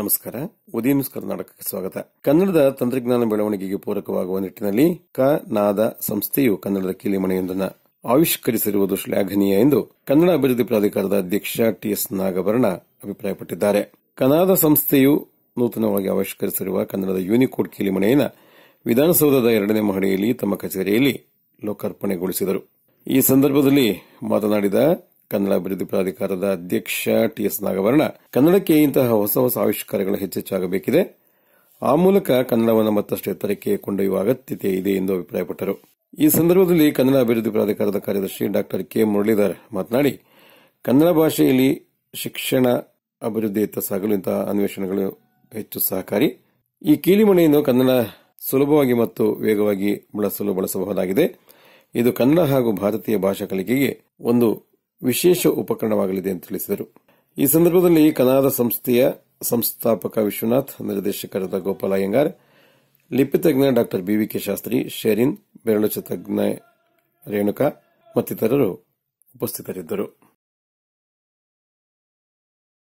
ನಮಸ್ಕಾರ ಉದಯ ನ್ಯೂಸ್ ಕರ್ನಾಟಕಕ್ಕೆ ಸ್ವಾಗತ ಕನ್ನಡದ ತಂತ್ರಜ್ಞಾನ ಬೆಳವಣಿಗೆಗೆ ಪೂರಕವಾಗುವ ನಿಟ್ಟಿನಲ್ಲಿ ಕ ನಾದ ಸಂಸ್ಥೆಯು ಕನ್ನಡದ ಕೀಲಿಮಣೆಯೊಂದನ್ನು ಆವಿಷ್ಕರಿಸಿರುವುದು ಶ್ಲಾಘನೀಯ ಎಂದು ಕನ್ನಡ ಅಭಿವೃದ್ಧಿ ಪ್ರಾಧಿಕಾರದ ಅಧ್ಯಕ್ಷ ಟಿಎಸ್ ನಾಗಭರಣ ಅಭಿಪ್ರಾಯಪಟ್ಟಿದ್ದಾರೆ ಕನಾದ ಸಂಸ್ಥೆಯು ನೂತನವಾಗಿ ಆವಿಷ್ಕರಿಸಿರುವ ಕನ್ನಡದ ಯೂನಿಕೋಡ್ ಕೀಲಿ ವಿಧಾನಸೌಧದ ಎರಡನೇ ಮಹಡಿಯಲ್ಲಿ ತಮ್ಮ ಕಚೇರಿಯಲ್ಲಿ ಲೋಕಾರ್ಪಣೆಗೊಳಿಸಿದರು ಈ ಸಂದರ್ಭದಲ್ಲಿ ಮಾತನಾಡಿದ ಕನ್ನಡ ಅಭಿವೃದ್ಧಿ ಪ್ರಾಧಿಕಾರದ ಅಧ್ಯಕ್ಷ ಟಿಎಸ್ ನಾಗವರ್ಣ ಕನ್ನಡಕ್ಕೆ ಇಂತಹ ಹೊಸ ಹೊಸ ಆವಿಷ್ಕಾರಗಳು ಹೆಚ್ಚೆಚ್ಚಾಗಬೇಕಿದೆ ಆ ಮೂಲಕ ಕನ್ನಡವನ್ನು ಮತ್ತಷ್ಟು ಎತ್ತರಕ್ಕೆ ಕೊಂಡೊಯ್ಯುವ ಅಗತ್ಯತೆ ಇದೆ ಎಂದು ಅಭಿಪ್ರಾಯಪಟ್ಟರು ಈ ಸಂದರ್ಭದಲ್ಲಿ ಕನ್ನಡ ಅಭಿವೃದ್ಧಿ ಪ್ರಾಧಿಕಾರದ ಕಾರ್ಯದರ್ಶಿ ಡಾಕ್ಟರ್ ಕೆ ಮುರಳೀಧರ್ ಮಾತನಾಡಿ ಕನ್ನಡ ಭಾಷೆಯಲ್ಲಿ ಶಿಕ್ಷಣ ಅಭಿವೃದ್ಧಿಯತ್ತ ಸಾಗಲು ಇಂತಹ ಅನ್ವೇಷಣೆಗಳು ಹೆಚ್ಚು ಸಹಕಾರಿ ಈ ಕೀಲಿಮಣೆಯನ್ನು ಕನ್ನಡ ಸುಲಭವಾಗಿ ಮತ್ತು ವೇಗವಾಗಿ ಬಳಸಲು ಬಳಸಬಹುದಾಗಿದೆ ಇದು ಕನ್ನಡ ಹಾಗೂ ಭಾರತೀಯ ಭಾಷಾ ಕಲಿಕೆಗೆ ಒಂದು ವಿಶೇಷ ಉಪಕರಣವಾಗಲಿದೆ ಎಂದು ತಿಳಿಸಿದರು ಈ ಸಂದರ್ಭದಲ್ಲಿ ಕನ್ನಡ ಸಂಸ್ಥೆಯ ಸಂಸ್ಥಾಪಕ ವಿಶ್ವನಾಥ್ ನಿರ್ದೇಶಕರಾದ ಗೋಪಾಲ ಅಯ್ಯಂಗಾರ್ ಲಿಪಿತಜ್ಞ ಡಾಕ್ಟರ್ ಬಿವಿಕೆ ಶಾಸ್ತ್ರಿ ಶೆರಿನ್ ಬೆರಳು ಚತಜ್ಞ ರೇಣುಕಾ ಮತ್ತಿತರರು ಉಪಸ್ಥಿತರಿದ್ದರು